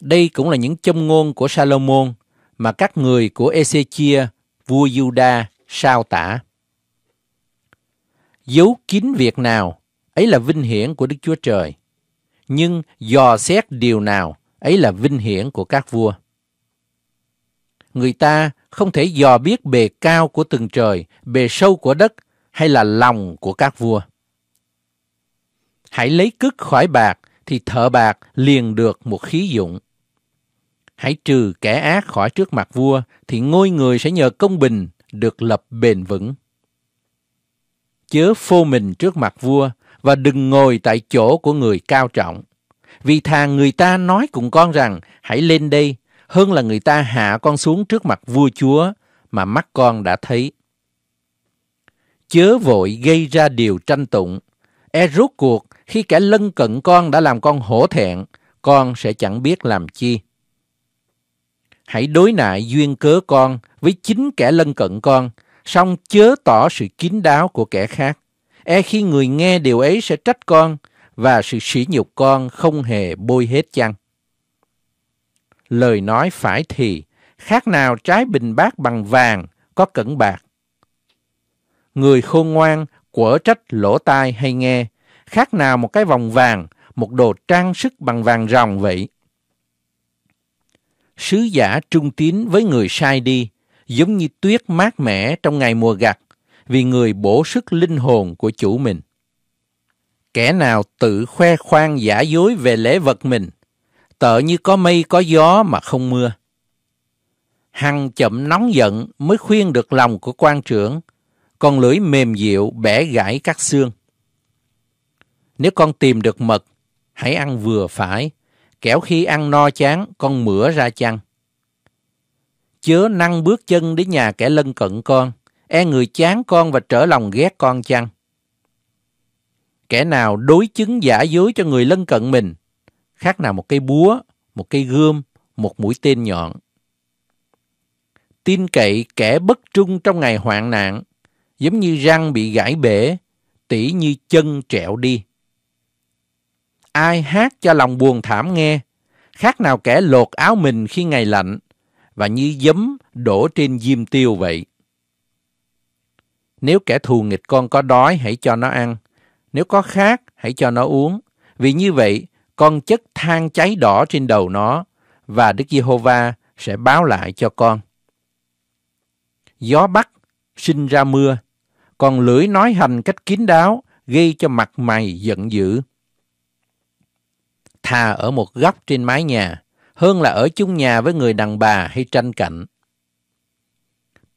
đây cũng là những châm ngôn của Salomon mà các người của Ezechia, vua Juda, sao tả. Giấu kín việc nào, ấy là vinh hiển của Đức Chúa Trời. Nhưng dò xét điều nào, ấy là vinh hiển của các vua. Người ta không thể dò biết bề cao của từng trời, bề sâu của đất hay là lòng của các vua. Hãy lấy cức khỏi bạc thì thợ bạc liền được một khí dụng. Hãy trừ kẻ ác khỏi trước mặt vua thì ngôi người sẽ nhờ công bình được lập bền vững. Chớ phô mình trước mặt vua và đừng ngồi tại chỗ của người cao trọng. Vì thà người ta nói cùng con rằng hãy lên đây hơn là người ta hạ con xuống trước mặt vua chúa mà mắt con đã thấy. Chớ vội gây ra điều tranh tụng. E rốt cuộc khi kẻ lân cận con đã làm con hổ thẹn, con sẽ chẳng biết làm chi hãy đối nại duyên cớ con với chính kẻ lân cận con, song chớ tỏ sự kín đáo của kẻ khác. E khi người nghe điều ấy sẽ trách con và sự sỉ nhục con không hề bôi hết chăng. Lời nói phải thì, khác nào trái bình bát bằng vàng có cẩn bạc. Người khôn ngoan quở trách lỗ tai hay nghe, khác nào một cái vòng vàng, một đồ trang sức bằng vàng ròng vậy sứ giả trung tín với người sai đi, giống như tuyết mát mẻ trong ngày mùa gặt, vì người bổ sức linh hồn của chủ mình. Kẻ nào tự khoe khoang giả dối về lễ vật mình, tợ như có mây có gió mà không mưa. Hằng chậm nóng giận mới khuyên được lòng của quan trưởng, con lưỡi mềm dịu bẻ gãy các xương. Nếu con tìm được mật, hãy ăn vừa phải, kẻo khi ăn no chán con mửa ra chăng. Chớ năng bước chân đến nhà kẻ lân cận con, e người chán con và trở lòng ghét con chăng. Kẻ nào đối chứng giả dối cho người lân cận mình, khác nào một cây búa, một cây gươm, một mũi tên nhọn. Tin cậy kẻ bất trung trong ngày hoạn nạn, giống như răng bị gãy bể, tỉ như chân trẹo đi ai hát cho lòng buồn thảm nghe, khác nào kẻ lột áo mình khi ngày lạnh, và như giấm đổ trên diêm tiêu vậy. Nếu kẻ thù nghịch con có đói, hãy cho nó ăn. Nếu có khát, hãy cho nó uống. Vì như vậy, con chất than cháy đỏ trên đầu nó, và Đức Giê-hô-va sẽ báo lại cho con. Gió bắc, sinh ra mưa, còn lưỡi nói hành cách kín đáo, gây cho mặt mày giận dữ thà ở một góc trên mái nhà, hơn là ở chung nhà với người đàn bà hay tranh cạnh.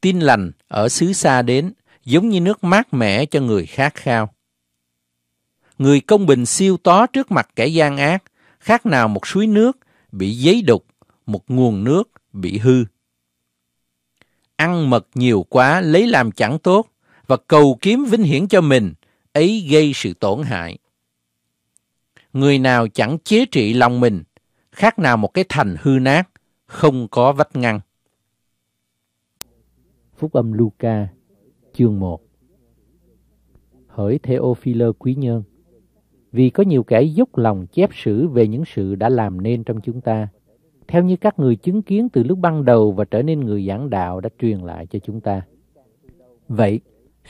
Tin lành ở xứ xa đến, giống như nước mát mẻ cho người khát khao. Người công bình siêu tó trước mặt kẻ gian ác, khác nào một suối nước bị giấy đục, một nguồn nước bị hư. Ăn mật nhiều quá lấy làm chẳng tốt và cầu kiếm vinh hiển cho mình, ấy gây sự tổn hại người nào chẳng chế trị lòng mình, khác nào một cái thành hư nát, không có vách ngăn. Phúc âm Luca, chương 1 Hỡi Theophile Quý Nhân Vì có nhiều kẻ dốc lòng chép sử về những sự đã làm nên trong chúng ta, theo như các người chứng kiến từ lúc ban đầu và trở nên người giảng đạo đã truyền lại cho chúng ta. Vậy,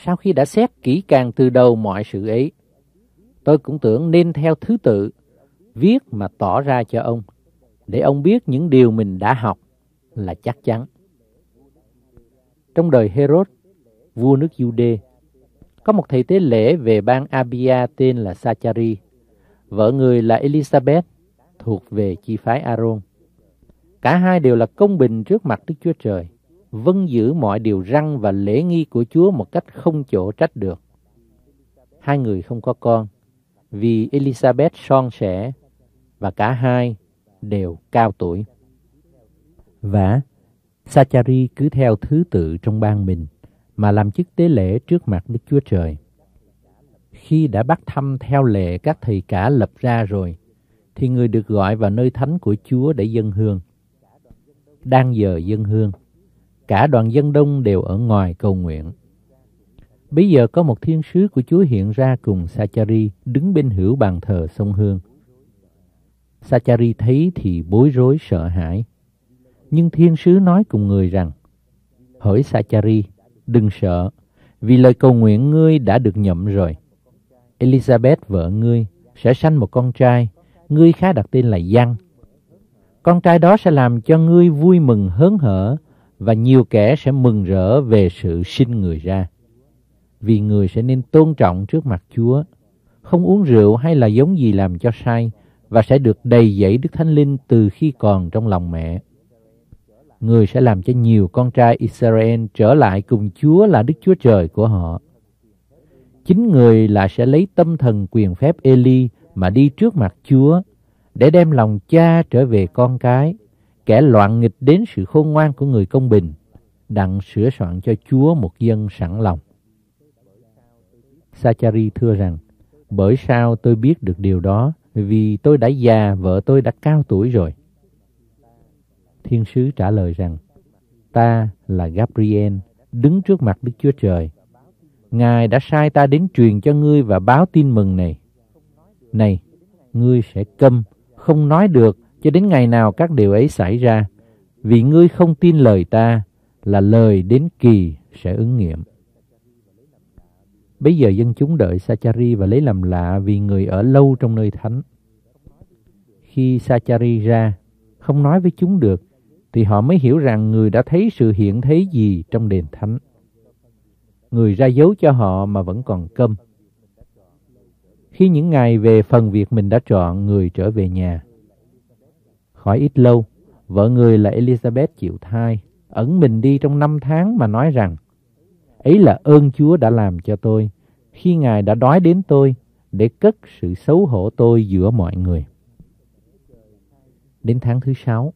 sau khi đã xét kỹ càng từ đầu mọi sự ấy, Tôi cũng tưởng nên theo thứ tự, viết mà tỏ ra cho ông, để ông biết những điều mình đã học là chắc chắn. Trong đời Herod, vua nước Jude, có một thầy tế lễ về bang Abia tên là Sachari, vợ người là Elizabeth, thuộc về chi phái Aaron. Cả hai đều là công bình trước mặt Đức Chúa Trời, vâng giữ mọi điều răng và lễ nghi của Chúa một cách không chỗ trách được. Hai người không có con, vì Elizabeth son sẻ và cả hai đều cao tuổi. Và Sachari cứ theo thứ tự trong ban mình mà làm chức tế lễ trước mặt Đức Chúa Trời. Khi đã bắt thăm theo lệ các thầy cả lập ra rồi, thì người được gọi vào nơi thánh của Chúa để dân hương. Đang giờ dân hương, cả đoàn dân đông đều ở ngoài cầu nguyện. Bây giờ có một thiên sứ của Chúa hiện ra cùng Sachari đứng bên hữu bàn thờ sông Hương. Sachari thấy thì bối rối sợ hãi. Nhưng thiên sứ nói cùng người rằng, Hỡi Sachari, đừng sợ, vì lời cầu nguyện ngươi đã được nhậm rồi. Elizabeth vợ ngươi sẽ sanh một con trai, ngươi khá đặt tên là Giăng. Con trai đó sẽ làm cho ngươi vui mừng hớn hở, và nhiều kẻ sẽ mừng rỡ về sự sinh người ra vì người sẽ nên tôn trọng trước mặt Chúa, không uống rượu hay là giống gì làm cho sai, và sẽ được đầy dẫy Đức Thánh Linh từ khi còn trong lòng mẹ. Người sẽ làm cho nhiều con trai Israel trở lại cùng Chúa là Đức Chúa Trời của họ. Chính người là sẽ lấy tâm thần quyền phép Eli mà đi trước mặt Chúa, để đem lòng cha trở về con cái, kẻ loạn nghịch đến sự khôn ngoan của người công bình, đặng sửa soạn cho Chúa một dân sẵn lòng. Sachari thưa rằng, bởi sao tôi biết được điều đó? Vì tôi đã già, vợ tôi đã cao tuổi rồi. Thiên sứ trả lời rằng, ta là Gabriel, đứng trước mặt Đức Chúa Trời. Ngài đã sai ta đến truyền cho ngươi và báo tin mừng này. Này, ngươi sẽ câm, không nói được cho đến ngày nào các điều ấy xảy ra, vì ngươi không tin lời ta là lời đến kỳ sẽ ứng nghiệm. Bây giờ dân chúng đợi Sachari và lấy làm lạ vì người ở lâu trong nơi thánh. Khi Sachari ra, không nói với chúng được, thì họ mới hiểu rằng người đã thấy sự hiện thế gì trong đền thánh. Người ra dấu cho họ mà vẫn còn câm. Khi những ngày về phần việc mình đã chọn, người trở về nhà. Khỏi ít lâu, vợ người là Elizabeth chịu thai, ẩn mình đi trong năm tháng mà nói rằng ấy là ơn Chúa đã làm cho tôi khi Ngài đã đói đến tôi để cất sự xấu hổ tôi giữa mọi người. Đến tháng thứ sáu,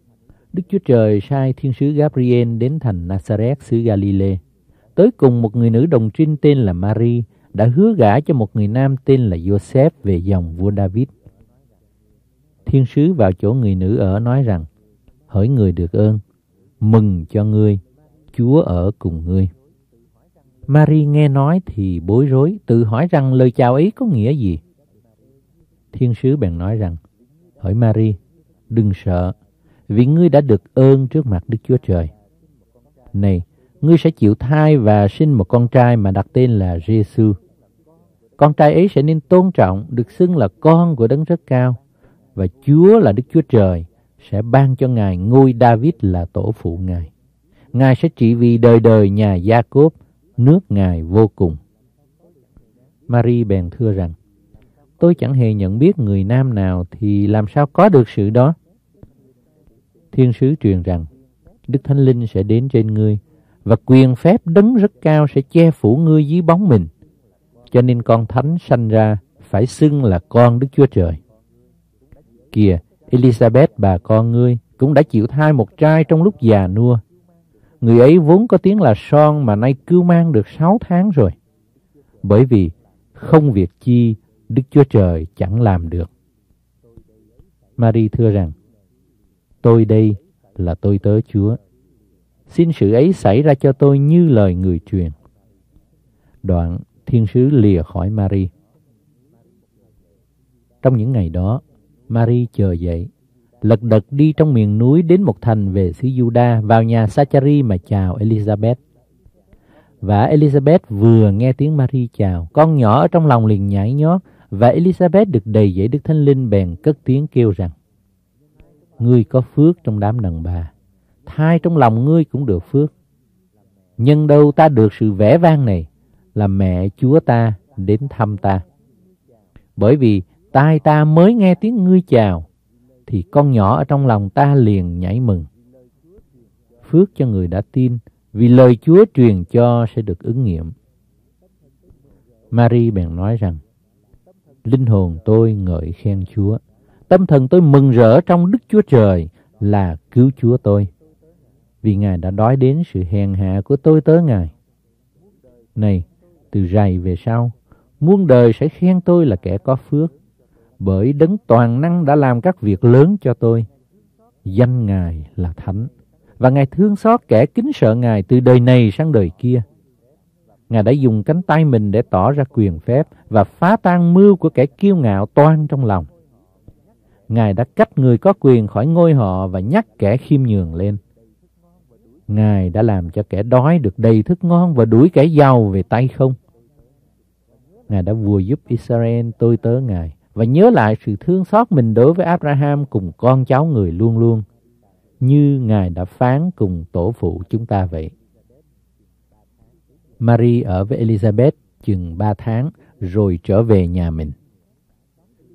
Đức Chúa Trời sai thiên sứ Gabriel đến thành Nazareth xứ Galilee, tới cùng một người nữ đồng trinh tên là Marie đã hứa gả cho một người nam tên là Joseph về dòng vua David. Thiên sứ vào chỗ người nữ ở nói rằng, hỡi người được ơn, mừng cho ngươi, Chúa ở cùng ngươi. Marie nghe nói thì bối rối, tự hỏi rằng lời chào ấy có nghĩa gì. Thiên sứ bèn nói rằng, hỏi Marie, đừng sợ, vì ngươi đã được ơn trước mặt Đức Chúa Trời. Này, ngươi sẽ chịu thai và sinh một con trai mà đặt tên là Giêsu. Con trai ấy sẽ nên tôn trọng, được xưng là con của đấng rất cao, và Chúa là Đức Chúa Trời sẽ ban cho ngài ngôi David là tổ phụ ngài. Ngài sẽ trị vì đời đời nhà Gia Cốp nước Ngài vô cùng. Marie bèn thưa rằng, tôi chẳng hề nhận biết người nam nào thì làm sao có được sự đó. Thiên sứ truyền rằng, Đức Thánh Linh sẽ đến trên ngươi, và quyền phép đấng rất cao sẽ che phủ ngươi dưới bóng mình. Cho nên con thánh sanh ra phải xưng là con Đức Chúa Trời. Kìa, Elizabeth bà con ngươi cũng đã chịu thai một trai trong lúc già nua. Người ấy vốn có tiếng là son mà nay cưu mang được sáu tháng rồi. Bởi vì không việc chi Đức Chúa Trời chẳng làm được. Mary thưa rằng, Tôi đây là tôi tớ Chúa. Xin sự ấy xảy ra cho tôi như lời người truyền. Đoạn thiên sứ lìa khỏi Mary. Trong những ngày đó, Mary chờ dậy lật đật đi trong miền núi đến một thành về xứ Juda vào nhà Sachari mà chào Elizabeth. Và Elizabeth vừa nghe tiếng Marie chào, con nhỏ ở trong lòng liền nhảy nhót và Elizabeth được đầy dẫy Đức Thánh Linh bèn cất tiếng kêu rằng Ngươi có phước trong đám đàn bà, thai trong lòng ngươi cũng được phước. Nhân đâu ta được sự vẽ vang này là mẹ Chúa ta đến thăm ta. Bởi vì tai ta mới nghe tiếng ngươi chào thì con nhỏ ở trong lòng ta liền nhảy mừng. Phước cho người đã tin, vì lời Chúa truyền cho sẽ được ứng nghiệm. Mary bèn nói rằng, Linh hồn tôi ngợi khen Chúa, tâm thần tôi mừng rỡ trong Đức Chúa Trời là cứu Chúa tôi, vì Ngài đã đói đến sự hèn hạ của tôi tới Ngài. Này, từ rày về sau, muôn đời sẽ khen tôi là kẻ có phước, bởi đấng toàn năng đã làm các việc lớn cho tôi. Danh Ngài là Thánh, và Ngài thương xót kẻ kính sợ Ngài từ đời này sang đời kia. Ngài đã dùng cánh tay mình để tỏ ra quyền phép và phá tan mưu của kẻ kiêu ngạo toan trong lòng. Ngài đã cách người có quyền khỏi ngôi họ và nhắc kẻ khiêm nhường lên. Ngài đã làm cho kẻ đói được đầy thức ngon và đuổi kẻ giàu về tay không. Ngài đã vừa giúp Israel tôi tớ Ngài và nhớ lại sự thương xót mình đối với Abraham cùng con cháu người luôn luôn, như Ngài đã phán cùng tổ phụ chúng ta vậy. Mary ở với Elizabeth chừng 3 tháng rồi trở về nhà mình.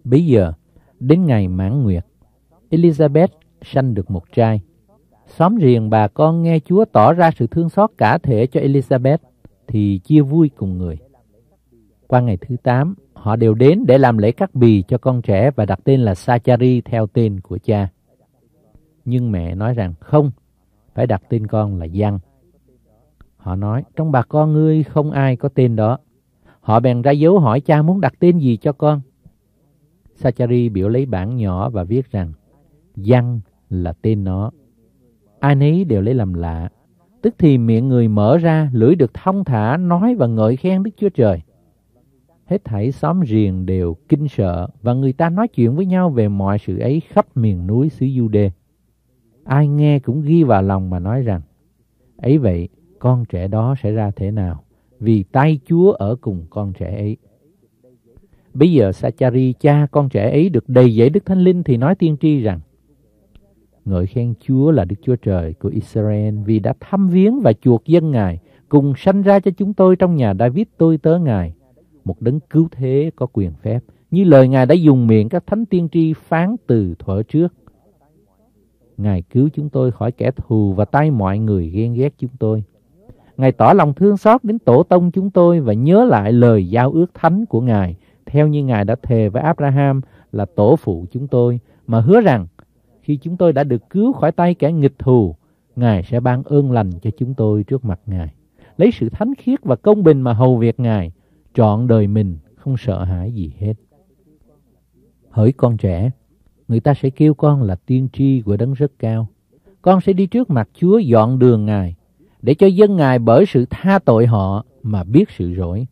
Bây giờ, đến ngày mãn nguyệt, Elizabeth sanh được một trai. Xóm riêng bà con nghe Chúa tỏ ra sự thương xót cả thể cho Elizabeth thì chia vui cùng người. Qua ngày thứ 8, họ đều đến để làm lễ cắt bì cho con trẻ và đặt tên là Sachari theo tên của cha. Nhưng mẹ nói rằng không, phải đặt tên con là Giăng. Họ nói, trong bà con ngươi không ai có tên đó. Họ bèn ra dấu hỏi cha muốn đặt tên gì cho con. Sachari biểu lấy bảng nhỏ và viết rằng, Giăng là tên nó. Ai nấy đều lấy làm lạ. Tức thì miệng người mở ra, lưỡi được thông thả, nói và ngợi khen Đức Chúa Trời. Hết thảy xóm riền đều kinh sợ và người ta nói chuyện với nhau về mọi sự ấy khắp miền núi xứ Du Đê. Ai nghe cũng ghi vào lòng mà nói rằng, ấy vậy con trẻ đó sẽ ra thế nào, vì tay Chúa ở cùng con trẻ ấy. Bây giờ Sachari cha con trẻ ấy được đầy dẫy Đức Thánh Linh thì nói tiên tri rằng, Ngợi khen Chúa là Đức Chúa Trời của Israel vì đã thăm viếng và chuộc dân Ngài, cùng sanh ra cho chúng tôi trong nhà David tôi tớ Ngài, một đấng cứu thế có quyền phép, như lời Ngài đã dùng miệng các thánh tiên tri phán từ thuở trước. Ngài cứu chúng tôi khỏi kẻ thù và tay mọi người ghen ghét chúng tôi. Ngài tỏ lòng thương xót đến tổ tông chúng tôi và nhớ lại lời giao ước thánh của Ngài, theo như Ngài đã thề với Abraham là tổ phụ chúng tôi, mà hứa rằng khi chúng tôi đã được cứu khỏi tay kẻ nghịch thù, Ngài sẽ ban ơn lành cho chúng tôi trước mặt Ngài. Lấy sự thánh khiết và công bình mà hầu việc Ngài, trọn đời mình không sợ hãi gì hết. Hỡi con trẻ, người ta sẽ kêu con là tiên tri của đấng rất cao. Con sẽ đi trước mặt Chúa dọn đường Ngài, để cho dân Ngài bởi sự tha tội họ mà biết sự rỗi.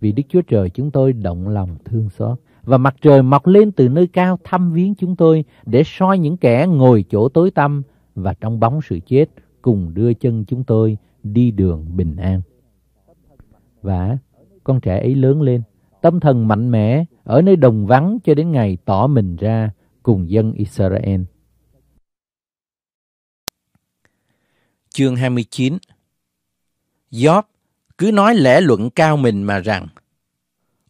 Vì Đức Chúa Trời chúng tôi động lòng thương xót, và mặt trời mọc lên từ nơi cao thăm viếng chúng tôi để soi những kẻ ngồi chỗ tối tăm và trong bóng sự chết cùng đưa chân chúng tôi đi đường bình an. Và con trẻ ấy lớn lên, tâm thần mạnh mẽ ở nơi đồng vắng cho đến ngày tỏ mình ra cùng dân Israel. Chương 29 Gióp cứ nói lẽ luận cao mình mà rằng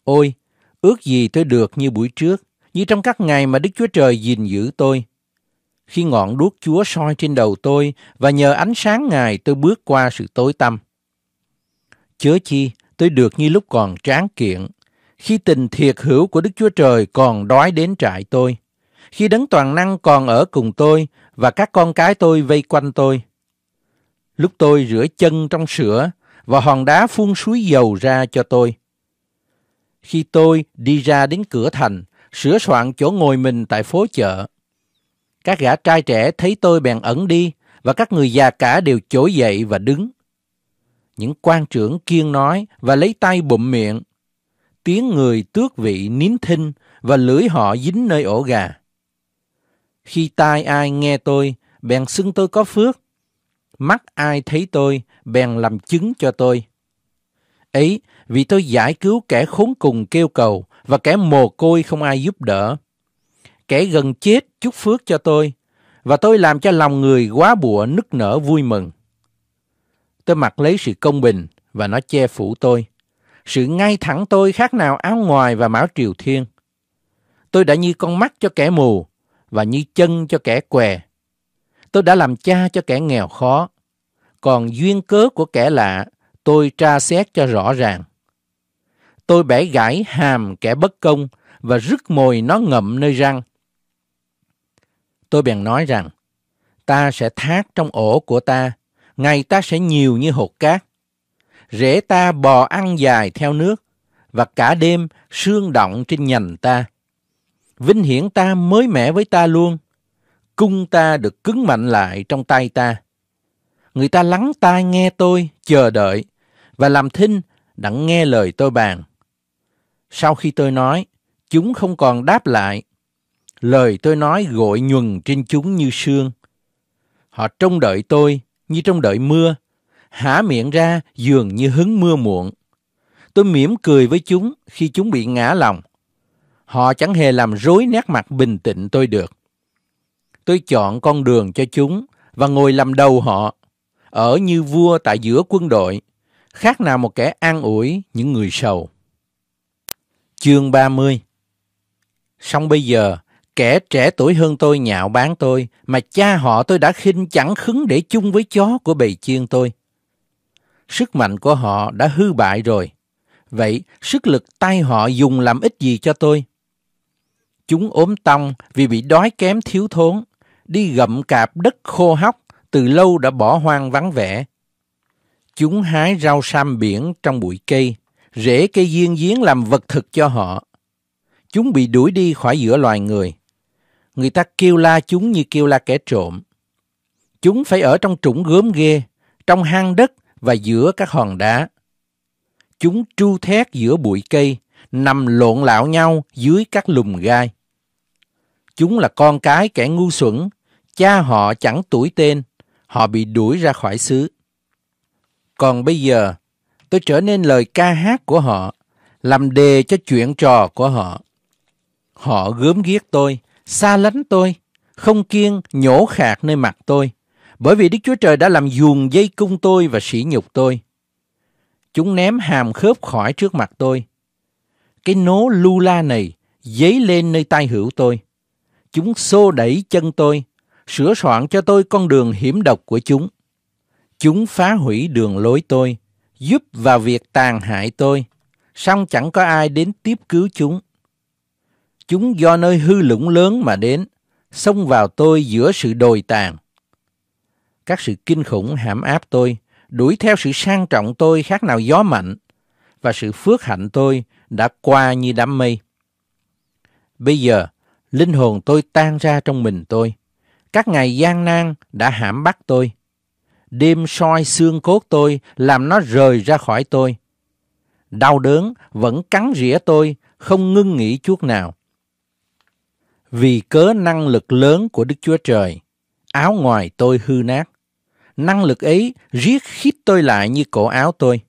Ôi, ước gì tôi được như buổi trước, như trong các ngày mà Đức Chúa Trời gìn giữ tôi. Khi ngọn đuốc Chúa soi trên đầu tôi và nhờ ánh sáng Ngài tôi bước qua sự tối tăm. Chớ chi, tôi được như lúc còn tráng kiện, khi tình thiệt hữu của Đức Chúa Trời còn đói đến trại tôi, khi đấng toàn năng còn ở cùng tôi và các con cái tôi vây quanh tôi. Lúc tôi rửa chân trong sữa và hòn đá phun suối dầu ra cho tôi. Khi tôi đi ra đến cửa thành, sửa soạn chỗ ngồi mình tại phố chợ. Các gã trai trẻ thấy tôi bèn ẩn đi và các người già cả đều chối dậy và đứng những quan trưởng kiên nói và lấy tay bụm miệng. Tiếng người tước vị nín thinh và lưỡi họ dính nơi ổ gà. Khi tai ai nghe tôi, bèn xưng tôi có phước. Mắt ai thấy tôi, bèn làm chứng cho tôi. Ấy, vì tôi giải cứu kẻ khốn cùng kêu cầu và kẻ mồ côi không ai giúp đỡ. Kẻ gần chết chúc phước cho tôi, và tôi làm cho lòng người quá bụa nức nở vui mừng. Tôi mặc lấy sự công bình và nó che phủ tôi. Sự ngay thẳng tôi khác nào áo ngoài và mão triều thiên. Tôi đã như con mắt cho kẻ mù và như chân cho kẻ què. Tôi đã làm cha cho kẻ nghèo khó. Còn duyên cớ của kẻ lạ tôi tra xét cho rõ ràng. Tôi bẻ gãy hàm kẻ bất công và rứt mồi nó ngậm nơi răng. Tôi bèn nói rằng, ta sẽ thác trong ổ của ta ngày ta sẽ nhiều như hột cát. Rễ ta bò ăn dài theo nước, và cả đêm sương động trên nhành ta. Vinh hiển ta mới mẻ với ta luôn, cung ta được cứng mạnh lại trong tay ta. Người ta lắng tai nghe tôi, chờ đợi, và làm thinh đặng nghe lời tôi bàn. Sau khi tôi nói, chúng không còn đáp lại. Lời tôi nói gội nhuần trên chúng như sương. Họ trông đợi tôi, như trong đợi mưa, hả miệng ra dường như hứng mưa muộn. Tôi mỉm cười với chúng khi chúng bị ngã lòng. Họ chẳng hề làm rối nét mặt bình tĩnh tôi được. Tôi chọn con đường cho chúng và ngồi làm đầu họ, ở như vua tại giữa quân đội, khác nào một kẻ an ủi những người sầu. Chương 30 Xong bây giờ, Kẻ trẻ tuổi hơn tôi nhạo báng tôi, mà cha họ tôi đã khinh chẳng khứng để chung với chó của bầy chiên tôi. Sức mạnh của họ đã hư bại rồi. Vậy sức lực tay họ dùng làm ích gì cho tôi? Chúng ốm tong vì bị đói kém thiếu thốn, đi gậm cạp đất khô hóc, từ lâu đã bỏ hoang vắng vẻ. Chúng hái rau sam biển trong bụi cây, rễ cây giên giếng làm vật thực cho họ. Chúng bị đuổi đi khỏi giữa loài người người ta kêu la chúng như kêu la kẻ trộm. Chúng phải ở trong trũng gớm ghê, trong hang đất và giữa các hòn đá. Chúng tru thét giữa bụi cây, nằm lộn lạo nhau dưới các lùm gai. Chúng là con cái kẻ ngu xuẩn, cha họ chẳng tuổi tên, họ bị đuổi ra khỏi xứ. Còn bây giờ, tôi trở nên lời ca hát của họ, làm đề cho chuyện trò của họ. Họ gớm ghiếc tôi, xa lánh tôi, không kiêng nhổ khạc nơi mặt tôi, bởi vì Đức Chúa Trời đã làm giùn dây cung tôi và sỉ nhục tôi. Chúng ném hàm khớp khỏi trước mặt tôi. Cái nố lu la này dấy lên nơi tai hữu tôi. Chúng xô đẩy chân tôi, sửa soạn cho tôi con đường hiểm độc của chúng. Chúng phá hủy đường lối tôi, giúp vào việc tàn hại tôi, song chẳng có ai đến tiếp cứu chúng. Chúng do nơi hư lũng lớn mà đến, xông vào tôi giữa sự đồi tàn. Các sự kinh khủng hãm áp tôi, đuổi theo sự sang trọng tôi khác nào gió mạnh, và sự phước hạnh tôi đã qua như đám mây. Bây giờ, linh hồn tôi tan ra trong mình tôi. Các ngày gian nan đã hãm bắt tôi. Đêm soi xương cốt tôi, làm nó rời ra khỏi tôi. Đau đớn vẫn cắn rỉa tôi, không ngưng nghỉ chút nào. Vì cớ năng lực lớn của Đức Chúa Trời, áo ngoài tôi hư nát. Năng lực ấy riết khít tôi lại như cổ áo tôi.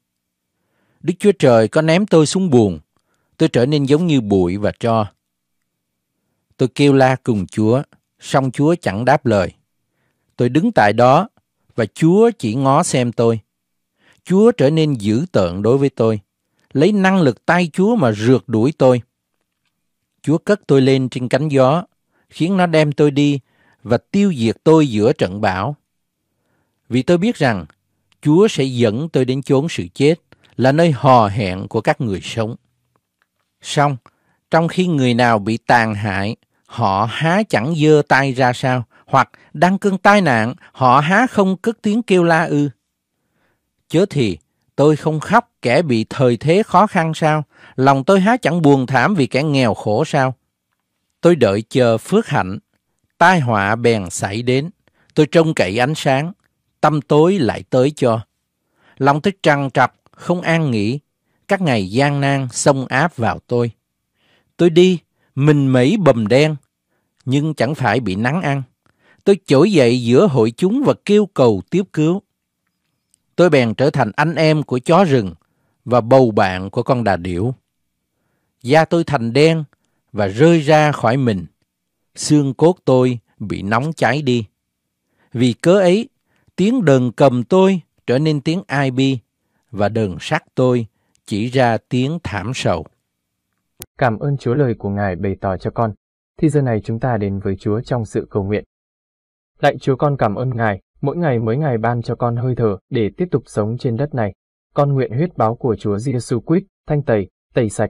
Đức Chúa Trời có ném tôi xuống buồn, tôi trở nên giống như bụi và tro. Tôi kêu la cùng Chúa, song Chúa chẳng đáp lời. Tôi đứng tại đó và Chúa chỉ ngó xem tôi. Chúa trở nên dữ tợn đối với tôi, lấy năng lực tay Chúa mà rượt đuổi tôi. Chúa cất tôi lên trên cánh gió, khiến nó đem tôi đi và tiêu diệt tôi giữa trận bão. Vì tôi biết rằng Chúa sẽ dẫn tôi đến chốn sự chết, là nơi hò hẹn của các người sống. Xong, trong khi người nào bị tàn hại, họ há chẳng dơ tay ra sao, hoặc đang cơn tai nạn, họ há không cất tiếng kêu la ư. Chớ thì, tôi không khóc kẻ bị thời thế khó khăn sao, lòng tôi há chẳng buồn thảm vì kẻ nghèo khổ sao? Tôi đợi chờ phước hạnh, tai họa bèn xảy đến, tôi trông cậy ánh sáng, tâm tối lại tới cho. Lòng tôi trằn trọc, không an nghỉ, các ngày gian nan xông áp vào tôi. Tôi đi, mình mẩy bầm đen, nhưng chẳng phải bị nắng ăn. Tôi trỗi dậy giữa hội chúng và kêu cầu tiếp cứu. Tôi bèn trở thành anh em của chó rừng và bầu bạn của con đà điểu da tôi thành đen và rơi ra khỏi mình. Xương cốt tôi bị nóng cháy đi. Vì cớ ấy, tiếng đờn cầm tôi trở nên tiếng ai bi và đờn sắt tôi chỉ ra tiếng thảm sầu. Cảm ơn Chúa lời của Ngài bày tỏ cho con. Thì giờ này chúng ta đến với Chúa trong sự cầu nguyện. Lạy Chúa con cảm ơn Ngài, mỗi ngày mới ngày ban cho con hơi thở để tiếp tục sống trên đất này. Con nguyện huyết báo của Chúa Giêsu Christ thanh tẩy, tẩy sạch,